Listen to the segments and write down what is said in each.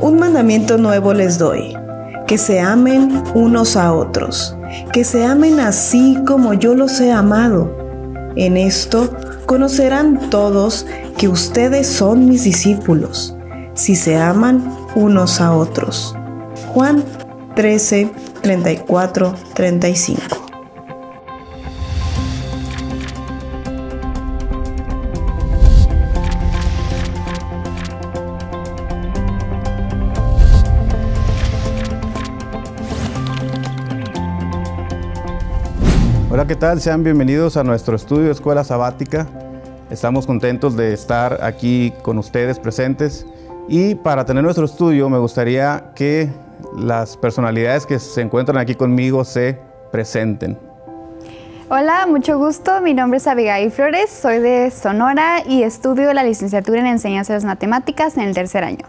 Un mandamiento nuevo les doy, que se amen unos a otros, que se amen así como yo los he amado. En esto conocerán todos que ustedes son mis discípulos, si se aman unos a otros. Juan 13, 34, 35. ¿qué tal? Sean bienvenidos a nuestro estudio Escuela Sabática. Estamos contentos de estar aquí con ustedes presentes y para tener nuestro estudio me gustaría que las personalidades que se encuentran aquí conmigo se presenten. Hola, mucho gusto. Mi nombre es Abigail Flores, soy de Sonora y estudio la licenciatura en Enseñanzas Matemáticas en el tercer año.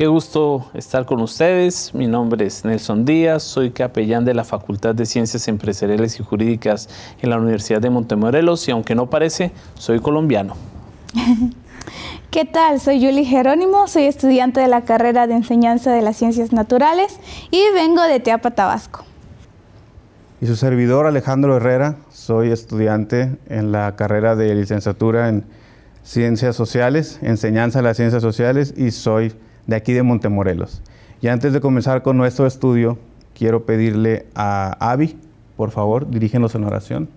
Qué gusto estar con ustedes. Mi nombre es Nelson Díaz, soy capellán de la Facultad de Ciencias Empresariales y Jurídicas en la Universidad de Montemorelos y aunque no parece, soy colombiano. ¿Qué tal? Soy Yuli Jerónimo, soy estudiante de la carrera de Enseñanza de las Ciencias Naturales y vengo de Teapa, Tabasco. Y su servidor Alejandro Herrera, soy estudiante en la carrera de licenciatura en Ciencias Sociales, Enseñanza de las Ciencias Sociales y soy de aquí de Montemorelos. Y antes de comenzar con nuestro estudio, quiero pedirle a Abby, por favor, dirígenos en oración.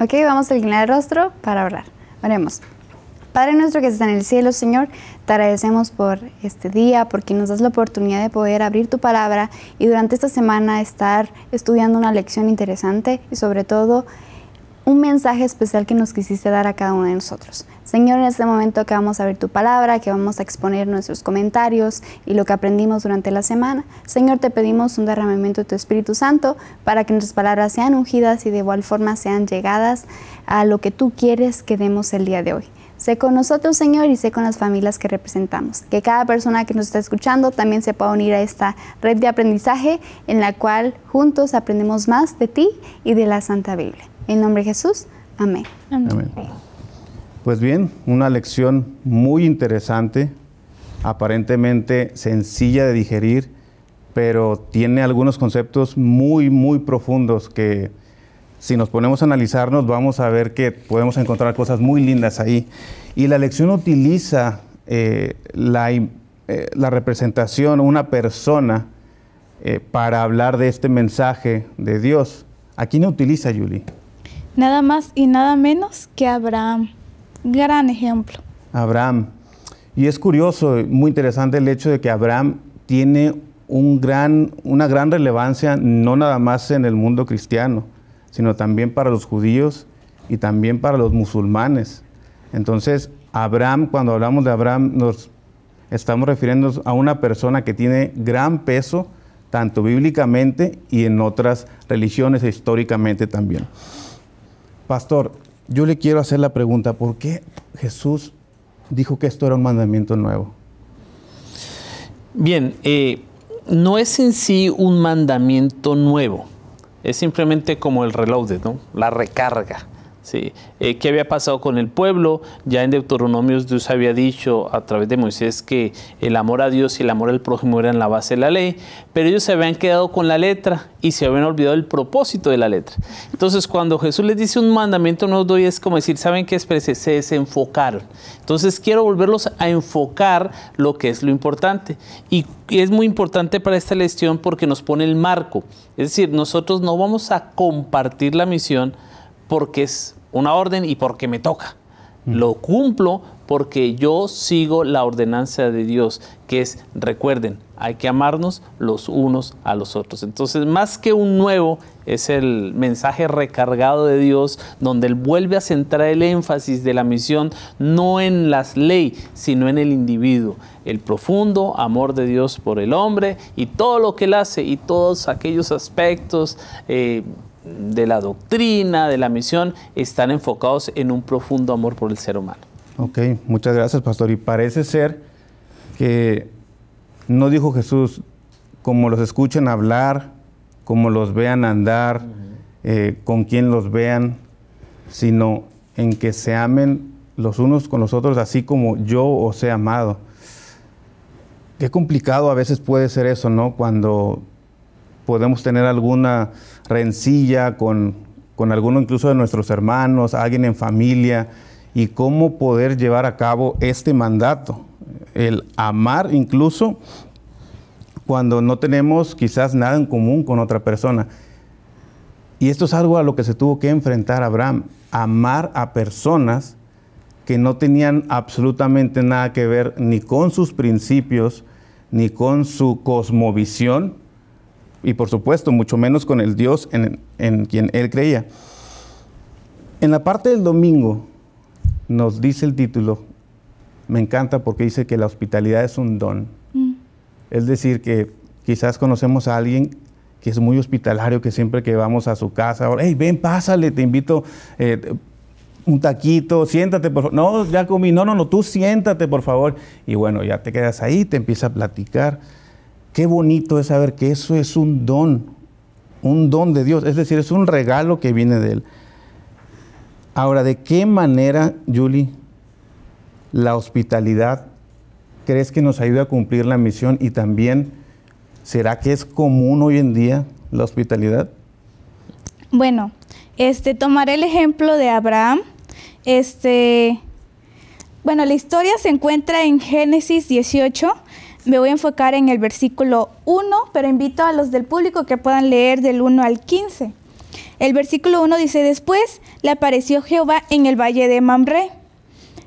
Ok, vamos a inclinar el rostro para orar. Oremos. Padre nuestro que estás en el cielo, Señor, te agradecemos por este día, porque nos das la oportunidad de poder abrir tu palabra y durante esta semana estar estudiando una lección interesante y sobre todo un mensaje especial que nos quisiste dar a cada uno de nosotros. Señor, en este momento que vamos a ver tu palabra, que vamos a exponer nuestros comentarios y lo que aprendimos durante la semana, Señor, te pedimos un derramamiento de tu Espíritu Santo para que nuestras palabras sean ungidas y de igual forma sean llegadas a lo que tú quieres que demos el día de hoy. Sé con nosotros, Señor, y sé con las familias que representamos. Que cada persona que nos está escuchando también se pueda unir a esta red de aprendizaje en la cual juntos aprendemos más de ti y de la Santa Biblia. En nombre de Jesús, amén. amén. Pues bien, una lección muy interesante, aparentemente sencilla de digerir, pero tiene algunos conceptos muy, muy profundos que si nos ponemos a analizarnos vamos a ver que podemos encontrar cosas muy lindas ahí. Y la lección utiliza eh, la, representación eh, la, representación, una persona, eh, para hablar de este mensaje de Dios. ¿A quién utiliza, Julie? Nada más y nada menos que Abraham gran ejemplo. Abraham. Y es curioso, muy interesante el hecho de que Abraham tiene un gran, una gran relevancia no nada más en el mundo cristiano, sino también para los judíos y también para los musulmanes. Entonces, Abraham, cuando hablamos de Abraham, nos estamos refiriendo a una persona que tiene gran peso, tanto bíblicamente y en otras religiones e históricamente también. Pastor, yo le quiero hacer la pregunta, ¿por qué Jesús dijo que esto era un mandamiento nuevo? Bien, eh, no es en sí un mandamiento nuevo, es simplemente como el reload, ¿no? la recarga. Sí. Eh, ¿Qué había pasado con el pueblo? Ya en Deuteronomios Dios había dicho a través de Moisés que el amor a Dios y el amor al prójimo eran la base de la ley, pero ellos se habían quedado con la letra y se habían olvidado el propósito de la letra. Entonces cuando Jesús les dice un mandamiento no doy es como decir, ¿saben qué? es? Se desenfocaron. Entonces quiero volverlos a enfocar lo que es lo importante. Y es muy importante para esta lección porque nos pone el marco. Es decir, nosotros no vamos a compartir la misión, porque es una orden y porque me toca. Mm. Lo cumplo porque yo sigo la ordenanza de Dios, que es, recuerden, hay que amarnos los unos a los otros. Entonces, más que un nuevo, es el mensaje recargado de Dios, donde Él vuelve a centrar el énfasis de la misión, no en las leyes, sino en el individuo, el profundo amor de Dios por el hombre y todo lo que Él hace y todos aquellos aspectos. Eh, de la doctrina, de la misión, están enfocados en un profundo amor por el ser humano. Ok, muchas gracias, pastor. Y parece ser que no dijo Jesús, como los escuchen hablar, como los vean andar, eh, con quien los vean, sino en que se amen los unos con los otros, así como yo os he amado. Qué complicado a veces puede ser eso, ¿no? Cuando podemos tener alguna rencilla con, con alguno incluso de nuestros hermanos, alguien en familia, y cómo poder llevar a cabo este mandato. El amar incluso cuando no tenemos quizás nada en común con otra persona. Y esto es algo a lo que se tuvo que enfrentar Abraham, amar a personas que no tenían absolutamente nada que ver ni con sus principios, ni con su cosmovisión, y por supuesto, mucho menos con el Dios en, quien él creía. En la parte del domingo nos dice el título, me encanta porque dice que la hospitalidad es un don. Mm. Es decir, que quizás conocemos a alguien que es muy hospitalario, que siempre que vamos a su casa, ahora, hey, ven, pásale, te invito eh, un taquito, siéntate, por favor. No, ya comí, no, no, no, tú siéntate, por favor. Y bueno, ya te quedas ahí, te empieza a platicar. Qué bonito es saber que eso es un don, un don de Dios, es decir, es un regalo que viene de Él. Ahora, ¿de qué manera, Julie, la hospitalidad crees que nos ayuda a cumplir la misión y también será que es común hoy en día la hospitalidad? Bueno, este tomaré el ejemplo de Abraham. Este bueno, la historia se encuentra en Génesis 18 me voy a enfocar en el versículo 1, pero invito a los del público que puedan leer del 1 al 15. El versículo 1 dice, después le apareció Jehová en el valle de Mamre,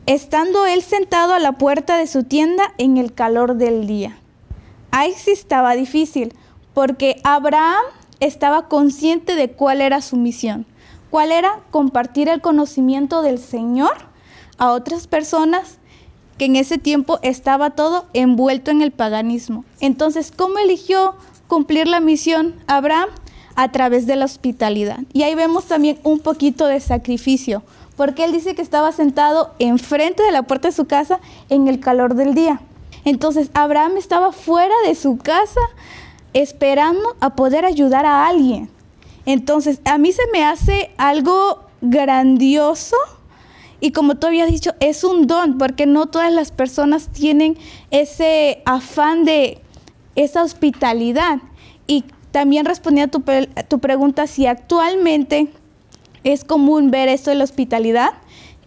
estando él sentado a la puerta de su tienda en el calor del día. Ahí sí estaba difícil, porque Abraham estaba consciente de cuál era su misión, cuál era compartir el conocimiento del Señor a otras personas que en ese tiempo estaba todo envuelto en el paganismo. Entonces, ¿cómo eligió cumplir la misión Abraham? A través de la hospitalidad. Y ahí vemos también un poquito de sacrificio, porque él dice que estaba sentado enfrente de la puerta de su casa en el calor del día. Entonces, Abraham estaba fuera de su casa esperando a poder ayudar a alguien. Entonces, a mí se me hace algo grandioso y como tú habías dicho, es un don, porque no todas las personas tienen ese afán de esa hospitalidad. Y también respondía a tu, tu pregunta, si actualmente es común ver esto de la hospitalidad,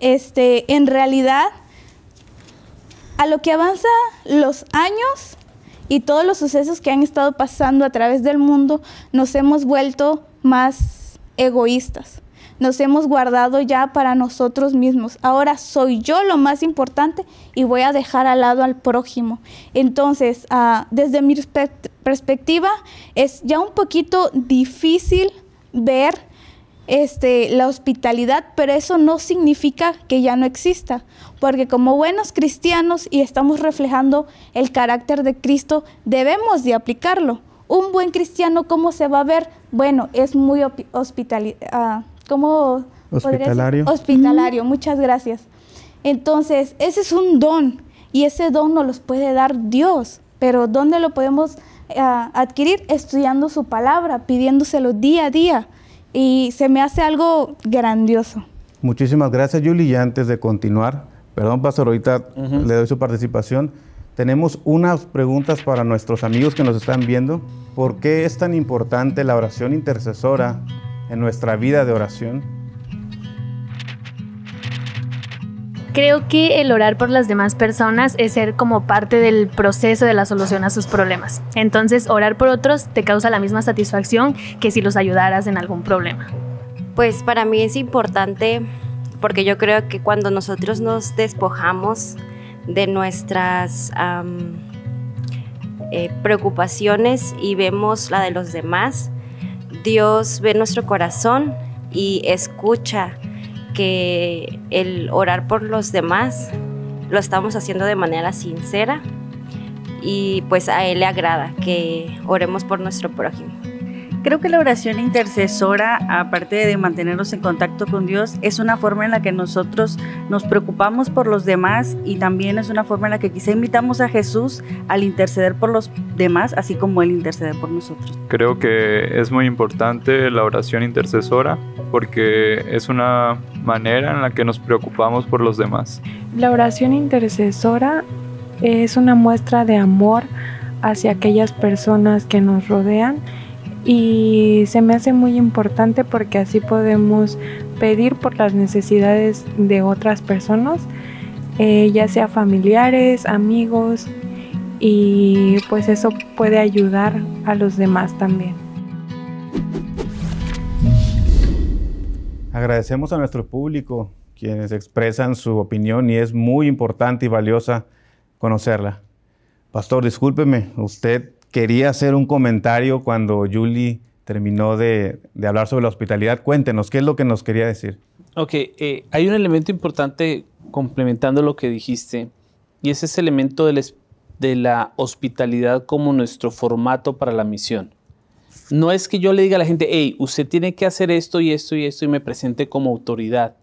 este, en realidad, a lo que avanza los años y todos los sucesos que han estado pasando a través del mundo, nos hemos vuelto más egoístas nos hemos guardado ya para nosotros mismos. Ahora soy yo lo más importante y voy a dejar al lado al prójimo. Entonces, ah, desde mi perspectiva, es ya un poquito difícil ver este, la hospitalidad, pero eso no significa que ya no exista, porque como buenos cristianos y estamos reflejando el carácter de Cristo, debemos de aplicarlo. Un buen cristiano, ¿cómo se va a ver? Bueno, es muy hospital, ah, ¿cómo? Hospitalario. Hospitalario, muchas gracias. Entonces, ese es un don y ese don nos los puede dar Dios, pero ¿dónde lo podemos ah, adquirir? Estudiando su palabra, pidiéndoselo día a día y se me hace algo grandioso. Muchísimas gracias, Yuli. Y antes de continuar, perdón, Pastor, ahorita le doy su participación. Tenemos unas preguntas para nuestros amigos que nos están viendo. ¿Por qué es tan importante la oración intercesora en nuestra vida de oración? Creo que el orar por las demás personas es ser como parte del proceso de la solución a sus problemas. Entonces, orar por otros te causa la misma satisfacción que si los ayudaras en algún problema. Pues para mí es importante porque yo creo que cuando nosotros nos despojamos de nuestras eh, preocupaciones y vemos la de los demás, Dios ve nuestro corazón y escucha que el orar por los demás lo estamos haciendo de manera sincera y pues a Él le agrada que oremos por nuestro prójimo. Creo que la oración intercesora, aparte de mantenernos en contacto con Dios, es una forma en la que nosotros nos preocupamos por los demás y también es una forma en la que quizá invitamos a Jesús al interceder por los demás, así como Él intercede por nosotros. Creo que es muy importante la oración intercesora porque es una manera en la que nos preocupamos por los demás. La oración intercesora es una muestra de amor hacia aquellas personas que nos rodean y se me hace muy importante porque así podemos pedir por las necesidades de otras personas, eh, ya sea familiares, amigos y pues eso puede ayudar a los demás también. Agradecemos a nuestro público quienes expresan su opinión y es muy importante y valiosa conocerla. Pastor, discúlpeme, usted quería hacer un comentario cuando Julie terminó de, hablar sobre la hospitalidad. Cuéntenos, ¿qué es lo que nos quería decir? Ok, eh, hay un elemento importante complementando lo que dijiste, y es ese elemento de la hospitalidad como nuestro formato para la misión. No es que yo le diga a la gente, hey, usted tiene que hacer esto y esto y esto y me presente como autoridad.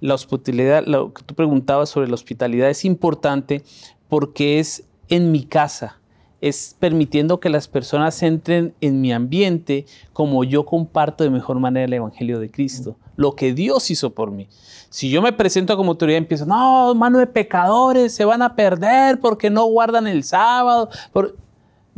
La hospitalidad, lo que tú preguntabas sobre la hospitalidad es importante porque es en mi casa, es permitiendo que las personas entren en mi ambiente como yo comparto de mejor manera el Evangelio de Cristo, lo que Dios hizo por mí. Si yo me presento como autoridad, empiezo, no, mano de pecadores, se van a perder porque no guardan el sábado. Por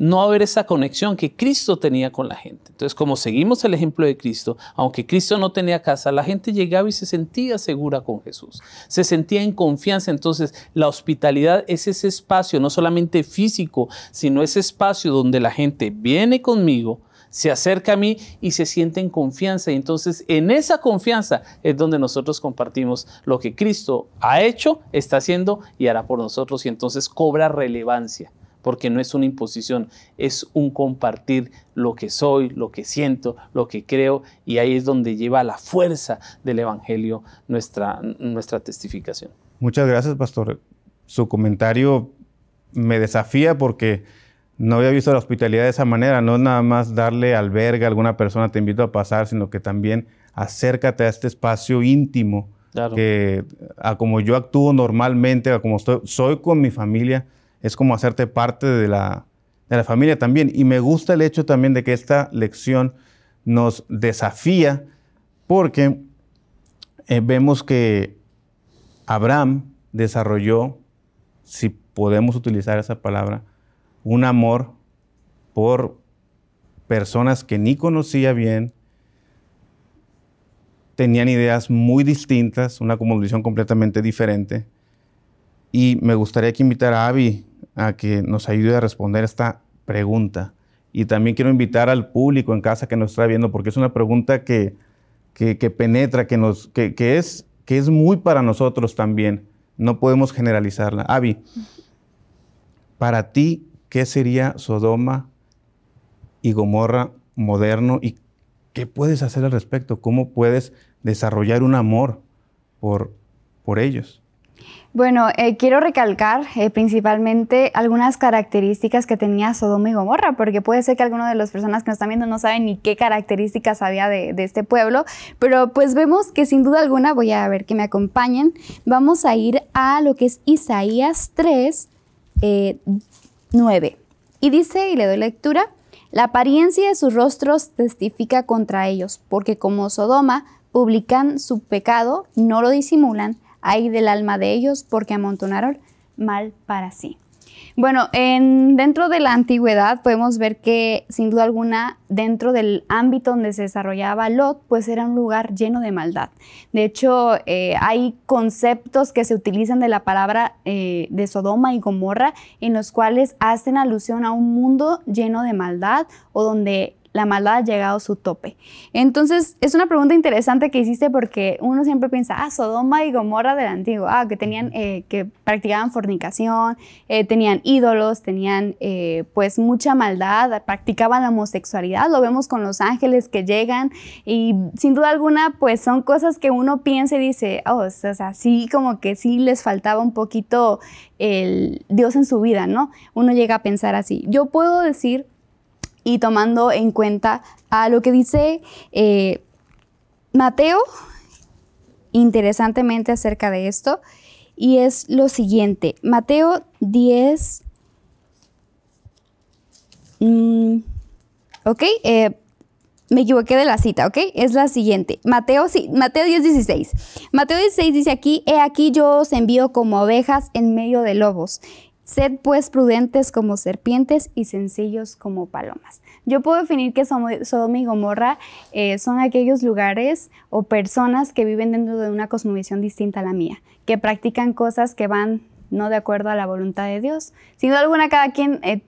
no haber esa conexión que Cristo tenía con la gente. Entonces, como seguimos el ejemplo de Cristo, aunque Cristo no tenía casa, la gente llegaba y se sentía segura con Jesús, se sentía en confianza. Entonces, la hospitalidad es ese espacio, no solamente físico, sino ese espacio donde la gente viene conmigo, se acerca a mí y se siente en confianza. Y entonces en esa confianza es donde nosotros compartimos lo que Cristo ha hecho, está haciendo y hará por nosotros y entonces cobra relevancia porque no es una imposición, es un compartir lo que soy, lo que siento, lo que creo, y ahí es donde lleva la fuerza del Evangelio nuestra, nuestra testificación. Muchas gracias, pastor. Su comentario me desafía porque no había visto la hospitalidad de esa manera, no nada más darle albergue a alguna persona, te invito a pasar, sino que también acércate a este espacio íntimo, que a como yo actúo normalmente, a como soy con mi familia, es como hacerte parte de la, familia también. Y me gusta el hecho también de que esta lección nos desafía porque eh, vemos que Abraham desarrolló, si podemos utilizar esa palabra, un amor por personas que ni conocía bien, tenían ideas muy distintas, una convicción completamente diferente. Y me gustaría que invitar a Abby a que nos ayude a responder esta pregunta. Y también quiero invitar al público en casa que nos está viendo, porque es una pregunta que, penetra, que, nos, que, es, que es muy para nosotros también. No podemos generalizarla. Avi, para ti, ¿qué sería Sodoma y Gomorra moderno y qué puedes hacer al respecto? ¿Cómo puedes desarrollar un amor por, por ellos? Bueno, eh, quiero recalcar eh, principalmente algunas características que tenía Sodoma y Gomorra, porque puede ser que algunas de las personas que nos están viendo no saben ni qué características había de, este pueblo, pero pues vemos que sin duda alguna, voy a ver que me acompañen, vamos a ir a lo que es Isaías 3, 9. Eh, y dice, y le doy lectura, la apariencia de sus rostros testifica contra ellos, porque como Sodoma publican su pecado, no lo disimulan, hay del alma de ellos porque amontonaron mal para sí. Bueno, dentro de la antigüedad podemos ver que sin duda alguna dentro del ámbito donde se desarrollaba Lot, pues era un lugar lleno de maldad. De hecho, eh, hay conceptos que se utilizan de la palabra eh, de Sodoma y Gomorra en los cuales hacen alusión a un mundo lleno de maldad o donde la maldad ha llegado a su tope. Entonces, es una pregunta interesante que hiciste porque uno siempre piensa, ah, Sodoma y Gomorra del antiguo, ah, que tenían, eh, que practicaban fornicación, eh, tenían ídolos, tenían eh, pues mucha maldad, practicaban la homosexualidad, lo vemos con los ángeles que llegan y sin duda alguna pues son cosas que uno piensa y dice, oh, o sea, sí como que sí les faltaba un poquito el Dios en su vida, ¿no? Uno llega a pensar así. Yo puedo decir y tomando en cuenta a lo que dice eh, Mateo, interesantemente acerca de esto, y es lo siguiente, Mateo 10, mm, ok, eh, me equivoqué de la cita, ¿ok? Es la siguiente. Mateo, sí, Mateo 10, 16. Mateo 16 dice aquí, he aquí yo os envío como ovejas en medio de lobos. Sed pues prudentes como serpientes y sencillos como palomas. Yo puedo definir que Sodoma y Gomorra eh, son aquellos lugares o personas que viven dentro de una cosmovisión distinta a la mía, que practican cosas que van no de acuerdo a la voluntad de Dios. Sin duda alguna, cada quien eh,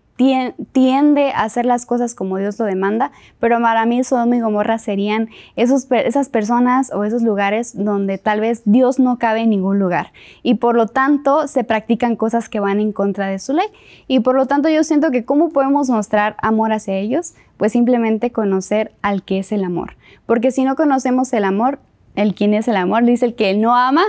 tiende a hacer las cosas como Dios lo demanda, pero para mí Sodoma y Gomorra serían esos, esas personas o esos lugares donde tal vez Dios no cabe en ningún lugar y por lo tanto se practican cosas que van en contra de su ley y por lo tanto yo siento que cómo podemos mostrar amor hacia ellos, pues simplemente conocer al que es el amor, porque si no conocemos el amor, el quien es el amor, dice el que no ama,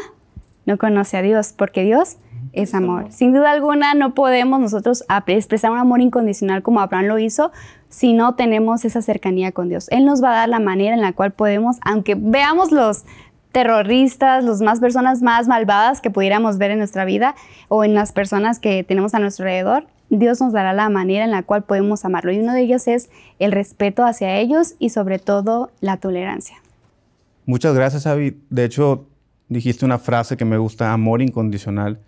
no conoce a Dios, porque Dios es amor. Sin duda alguna no podemos nosotros expresar un amor incondicional como Abraham lo hizo si no tenemos esa cercanía con Dios. Él nos va a dar la manera en la cual podemos, aunque veamos los terroristas, las más personas más malvadas que pudiéramos ver en nuestra vida o en las personas que tenemos a nuestro alrededor, Dios nos dará la manera en la cual podemos amarlo. Y uno de ellos es el respeto hacia ellos y sobre todo la tolerancia. Muchas gracias, Abby. De hecho, dijiste una frase que me gusta, amor incondicional.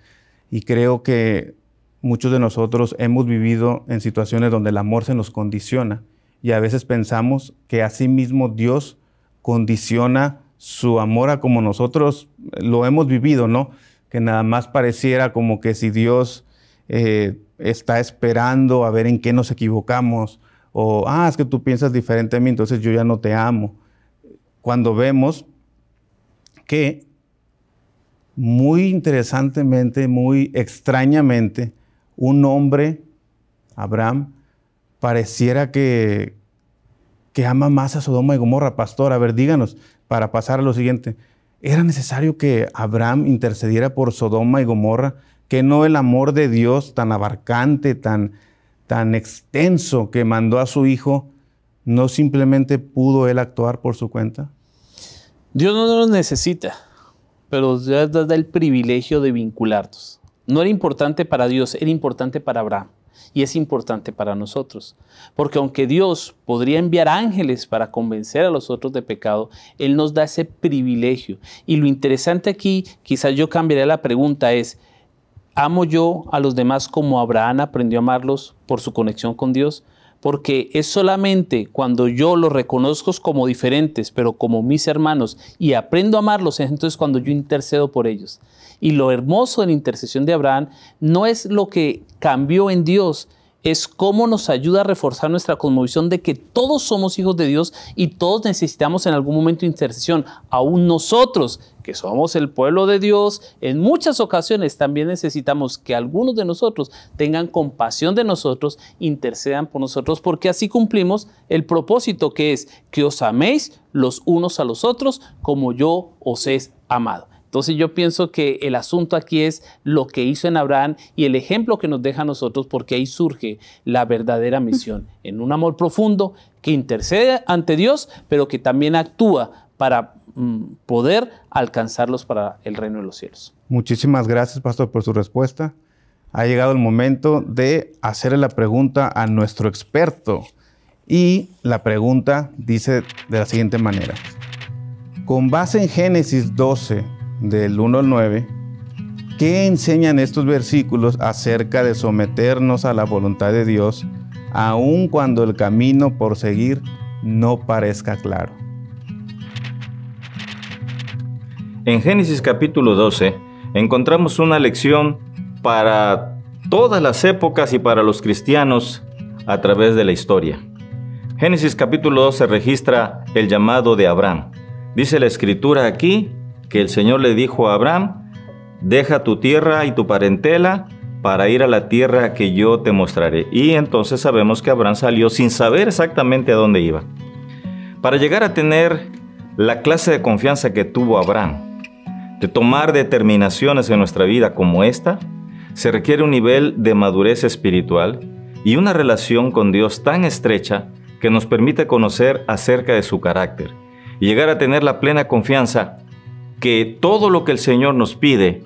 Y creo que muchos de nosotros hemos vivido en situaciones donde el amor se nos condiciona y a veces pensamos que así mismo Dios condiciona su amor a como nosotros lo hemos vivido, ¿no? Que nada más pareciera como que si Dios eh, está esperando a ver en qué nos equivocamos o, ah, es que tú piensas diferente a mí, entonces yo ya no te amo. Cuando vemos que muy interesantemente, muy extrañamente, un hombre, Abraham, pareciera que, que ama más a Sodoma y Gomorra. Pastor, a ver, díganos, para pasar a lo siguiente, ¿era necesario que Abraham intercediera por Sodoma y Gomorra? ¿Que no el amor de Dios tan abarcante, tan, tan extenso que mandó a su hijo, no simplemente pudo él actuar por su cuenta? Dios no lo necesita pero Dios nos da el privilegio de vincularnos. No era importante para Dios, era importante para Abraham y es importante para nosotros. Porque aunque Dios podría enviar ángeles para convencer a los otros de pecado, Él nos da ese privilegio. Y lo interesante aquí, quizás yo cambiaré la pregunta, es, ¿amo yo a los demás como Abraham aprendió a amarlos por su conexión con Dios? porque es solamente cuando yo los reconozco como diferentes, pero como mis hermanos, y aprendo a amarlos, entonces cuando yo intercedo por ellos. Y lo hermoso de la intercesión de Abraham no es lo que cambió en Dios, es cómo nos ayuda a reforzar nuestra conmovisión de que todos somos hijos de Dios y todos necesitamos en algún momento intercesión, aún nosotros que somos el pueblo de Dios, en muchas ocasiones también necesitamos que algunos de nosotros tengan compasión de nosotros, intercedan por nosotros, porque así cumplimos el propósito que es que os améis los unos a los otros como yo os he amado. Entonces yo pienso que el asunto aquí es lo que hizo en Abraham y el ejemplo que nos deja a nosotros, porque ahí surge la verdadera misión, en un amor profundo que intercede ante Dios, pero que también actúa para Mm, poder alcanzarlos para el reino de los cielos. Muchísimas gracias, pastor, por su respuesta. Ha llegado el momento de hacerle la pregunta a nuestro experto. Y la pregunta dice de la siguiente manera. Con base en Génesis 12, del 1 al 9, ¿qué enseñan estos versículos acerca de someternos a la voluntad de Dios, aun cuando el camino por seguir no parezca claro? En Génesis capítulo 12 encontramos una lección para todas las épocas y para los cristianos a través de la historia. Génesis capítulo 12 registra el llamado de Abraham. Dice la escritura aquí que el Señor le dijo a Abraham, deja tu tierra y tu parentela para ir a la tierra que yo te mostraré. Y entonces sabemos que Abraham salió sin saber exactamente a dónde iba. Para llegar a tener la clase de confianza que tuvo Abraham, de tomar determinaciones en nuestra vida como esta, se requiere un nivel de madurez espiritual y una relación con Dios tan estrecha que nos permite conocer acerca de su carácter y llegar a tener la plena confianza que todo lo que el Señor nos pide,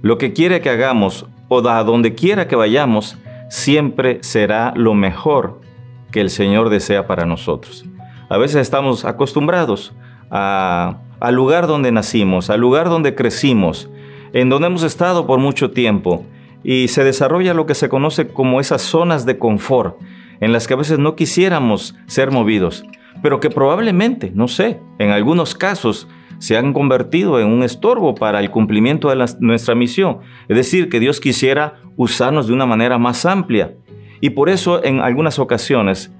lo que quiere que hagamos o a donde quiera que vayamos, siempre será lo mejor que el Señor desea para nosotros. A veces estamos acostumbrados a al lugar donde nacimos, al lugar donde crecimos, en donde hemos estado por mucho tiempo y se desarrolla lo que se conoce como esas zonas de confort en las que a veces no quisiéramos ser movidos, pero que probablemente, no sé, en algunos casos se han convertido en un estorbo para el cumplimiento de nuestra misión. Es decir, que Dios quisiera usarnos de una manera más amplia. Y por eso en algunas ocasiones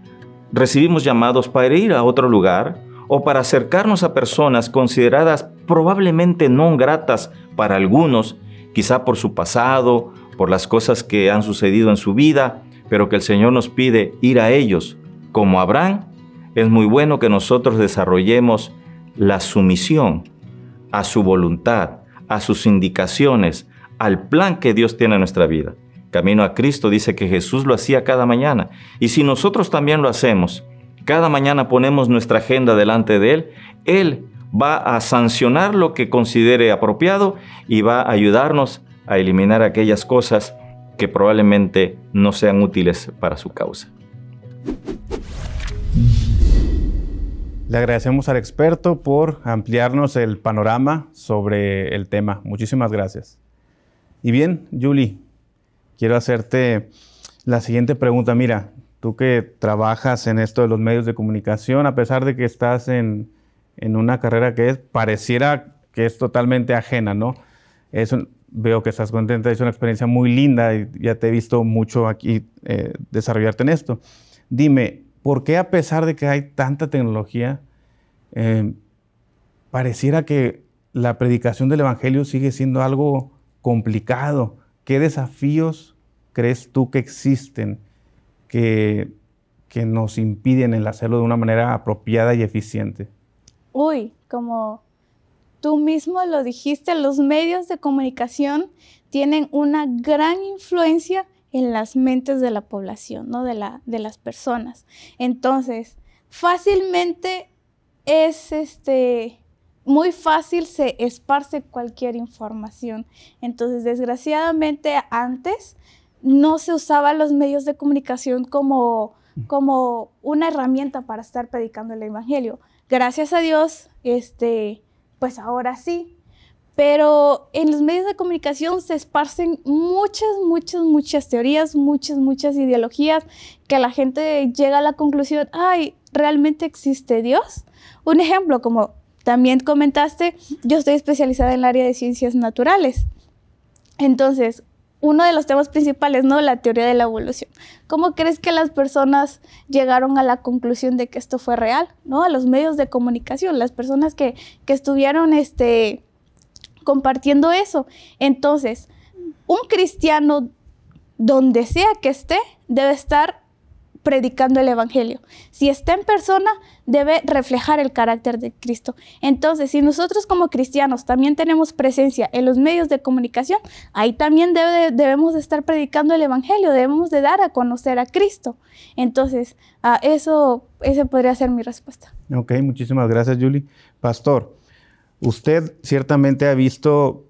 recibimos llamados para ir a otro lugar o para acercarnos a personas consideradas probablemente no gratas para algunos, quizá por su pasado, por las cosas que han sucedido en su vida, pero que el Señor nos pide ir a ellos. Como Abraham, es muy bueno que nosotros desarrollemos la sumisión a su voluntad, a sus indicaciones, al plan que Dios tiene en nuestra vida. Camino a Cristo dice que Jesús lo hacía cada mañana. Y si nosotros también lo hacemos, cada mañana ponemos nuestra agenda delante de Él, Él va a sancionar lo que considere apropiado y va a ayudarnos a eliminar aquellas cosas que probablemente no sean útiles para su causa. Le agradecemos al experto por ampliarnos el panorama sobre el tema. Muchísimas gracias. Y bien, Julie, quiero hacerte la siguiente pregunta. Mira, tú que trabajas en esto de los medios de comunicación, a pesar de que estás en, una carrera que es, pareciera que es totalmente ajena, ¿no? Es veo que estás contenta, es una experiencia muy linda y ya te he visto mucho aquí eh, desarrollarte en esto. Dime, ¿por qué a pesar de que hay tanta tecnología, eh, pareciera que la predicación del Evangelio sigue siendo algo complicado? ¿Qué desafíos crees tú que existen que, nos impiden el hacerlo de una manera apropiada y eficiente? Uy, como tú mismo lo dijiste, los medios de comunicación tienen una gran influencia en las mentes de la población, ¿no? De, la, de las personas. Entonces, fácilmente es este, muy fácil se esparce cualquier información. Entonces, desgraciadamente antes no se usaban los medios de comunicación como, como una herramienta para estar predicando el Evangelio. Gracias a Dios, este, pues ahora sí. Pero en los medios de comunicación se esparcen muchas, muchas, muchas teorías, muchas, muchas ideologías que la gente llega a la conclusión, ay, ¿realmente existe Dios? Un ejemplo, como también comentaste, yo estoy especializada en el área de ciencias naturales. Entonces, uno de los temas principales, ¿no? La teoría de la evolución. ¿Cómo crees que las personas llegaron a la conclusión de que esto fue real, ¿no? A los medios de comunicación, las personas que, estuvieron este, compartiendo eso. Entonces, un cristiano, donde sea que esté, debe estar predicando el Evangelio. Si está en persona, debe reflejar el carácter de Cristo. Entonces, si nosotros como cristianos también tenemos presencia en los medios de comunicación, ahí también debemos de estar predicando el Evangelio, debemos de dar a conocer a Cristo. Entonces, a eso, ese podría ser mi respuesta. Ok, muchísimas gracias, Julie. Pastor, usted ciertamente ha visto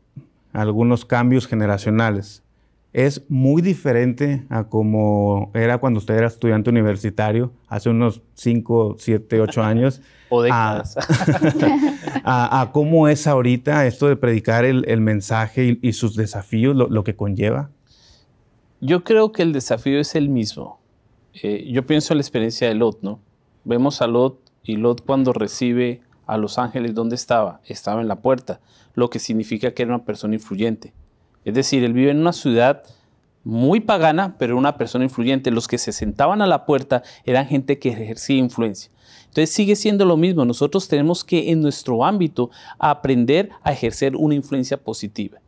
algunos cambios generacionales es muy diferente a como era cuando usted era estudiante universitario hace unos 5, 7, 8 años. o décadas. A, a, cómo es ahorita esto de predicar el, mensaje y, sus desafíos, lo, que conlleva. Yo creo que el desafío es el mismo. Eh, yo pienso en la experiencia de Lot, ¿no? Vemos a Lot y Lot cuando recibe a los ángeles, ¿dónde estaba? Estaba en la puerta, lo que significa que era una persona influyente es decir, él vive en una ciudad muy pagana, pero una persona influyente. Los que se sentaban a la puerta eran gente que ejercía influencia. Entonces sigue siendo lo mismo. Nosotros tenemos que en nuestro ámbito aprender a ejercer una influencia positiva.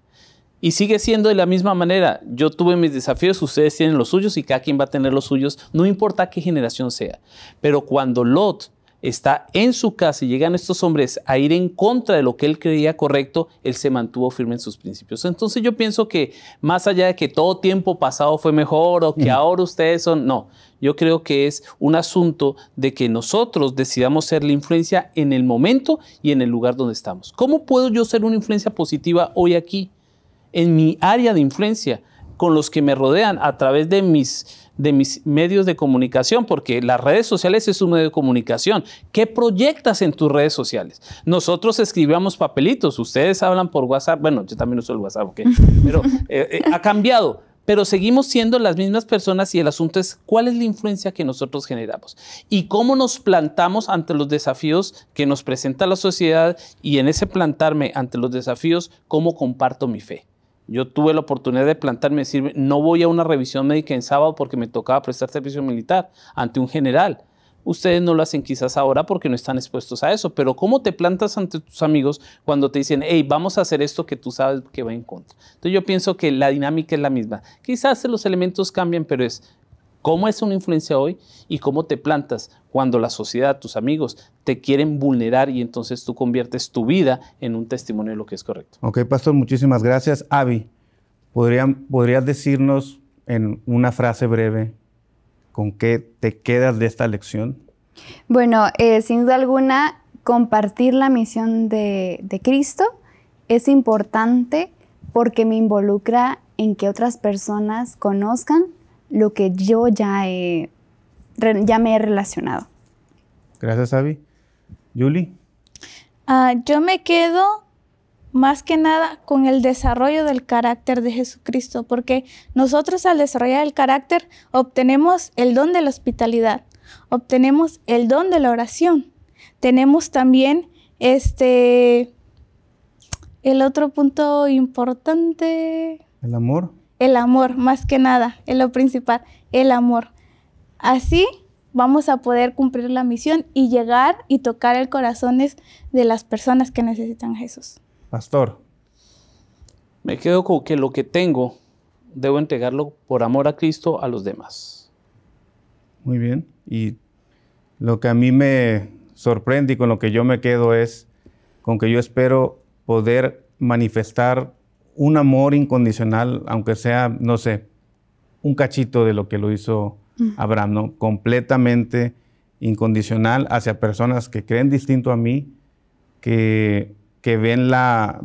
Y sigue siendo de la misma manera. Yo tuve mis desafíos, ustedes tienen los suyos y cada quien va a tener los suyos, no importa qué generación sea. Pero cuando Lot está en su casa y llegan estos hombres a ir en contra de lo que él creía correcto, él se mantuvo firme en sus principios. Entonces yo pienso que más allá de que todo tiempo pasado fue mejor o que ahora ustedes son, no, yo creo que es un asunto de que nosotros decidamos ser la influencia en el momento y en el lugar donde estamos. ¿Cómo puedo yo ser una influencia positiva hoy aquí, en mi área de influencia, con los que me rodean, a través de mis de mis medios de comunicación, porque las redes sociales es un medio de comunicación. ¿Qué proyectas en tus redes sociales? Nosotros escribíamos papelitos, ustedes hablan por WhatsApp, bueno, yo también uso el WhatsApp, Pero eh, eh, ha cambiado, pero seguimos siendo las mismas personas y el asunto es cuál es la influencia que nosotros generamos y cómo nos plantamos ante los desafíos que nos presenta la sociedad y en ese plantarme ante los desafíos, cómo comparto mi fe. Yo tuve la oportunidad de plantarme, decir, no voy a una revisión médica en sábado porque me tocaba prestar servicio militar ante un general. Ustedes no lo hacen quizás ahora porque no están expuestos a eso, pero ¿cómo te plantas ante tus amigos cuando te dicen, hey, vamos a hacer esto que tú sabes que va en contra? Entonces yo pienso que la dinámica es la misma. Quizás los elementos cambian, pero es cómo es una influencia hoy y cómo te plantas cuando la sociedad, tus amigos, te quieren vulnerar y entonces tú conviertes tu vida en un testimonio de lo que es correcto. Ok, pastor, muchísimas gracias. Avi, ¿podrías decirnos en una frase breve con qué te quedas de esta lección? Bueno, eh, sin duda alguna, compartir la misión de Cristo es importante porque me involucra en que otras personas conozcan lo que yo ya, he, ya me he relacionado. Gracias, Abby. Julie. Ah, yo me quedo más que nada con el desarrollo del carácter de Jesucristo, porque nosotros al desarrollar el carácter obtenemos el don de la hospitalidad, obtenemos el don de la oración, tenemos también este el otro punto importante. El amor el amor, más que nada, es lo principal, el amor. Así vamos a poder cumplir la misión y llegar y tocar el corazones de las personas que necesitan a Jesús. Pastor. Me quedo con que lo que tengo debo entregarlo por amor a Cristo a los demás. Muy bien. Y lo que a mí me sorprende y con lo que yo me quedo es con que yo espero poder manifestar un amor incondicional, aunque sea, no sé, un cachito de lo que lo hizo Abraham, ¿no? Completamente incondicional hacia personas que creen distinto a mí, que, que ven, la,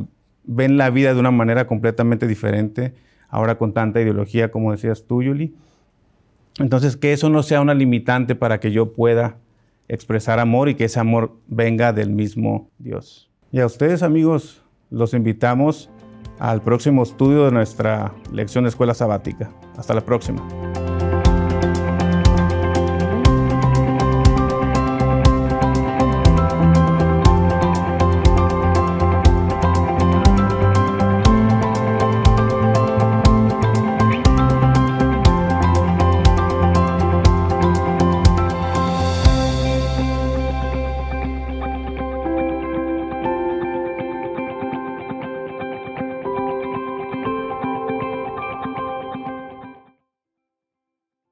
ven la vida de una manera completamente diferente, ahora con tanta ideología como decías tú, Yuli. Entonces, que eso no sea una limitante para que yo pueda expresar amor y que ese amor venga del mismo Dios. Y a ustedes, amigos, los invitamos al próximo estudio de nuestra lección de escuela sabática. Hasta la próxima.